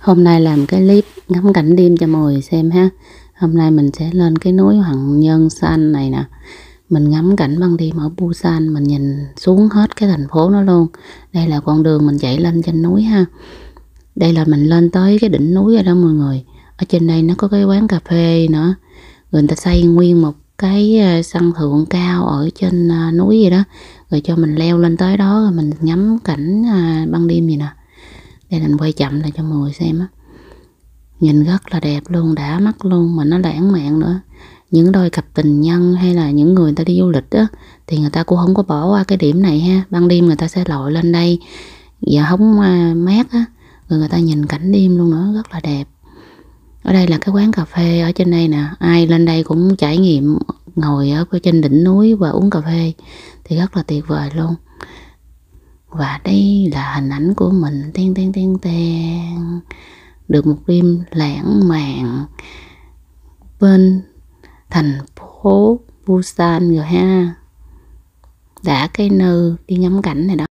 hôm nay làm cái clip ngắm cảnh đêm cho mọi người xem ha hôm nay mình sẽ lên cái núi Hoàng Nhân San này nè mình ngắm cảnh băng đêm ở Busan mình nhìn xuống hết cái thành phố nó luôn đây là con đường mình chạy lên trên núi ha đây là mình lên tới cái đỉnh núi rồi đó mọi người ở trên đây nó có cái quán cà phê nữa người ta xây nguyên một cái ờ, sân thượng cao ở trên ờ, núi gì đó rồi cho mình leo lên tới đó rồi mình ngắm cảnh ờ, băng đêm gì nè cho mình quay chậm lại cho mọi người xem á nhìn rất là đẹp luôn đã mắt luôn mà nó lãng mạn nữa những đôi cặp tình nhân hay là những người, ta đi du lịch á thì người ta cũng không có bỏ qua cái điểm này ha ban đêm người ta sẽ lội lên đây và hóng à, mát á rồi người ta nhìn cảnh đêm luôn nữa rất là đẹp ở đây là cái quán cà phê ở trên đây nè ai lên đây cũng trải nghiệm ngồi ở trên đỉnh núi và uống cà phê thì rất là tuyệt vời luôn và đây là hình ảnh của mình ten ten ten ten được một đêm lãng mạn bên thành phố Busan rồi ha đã cái nơ đi ngắm cảnh này đó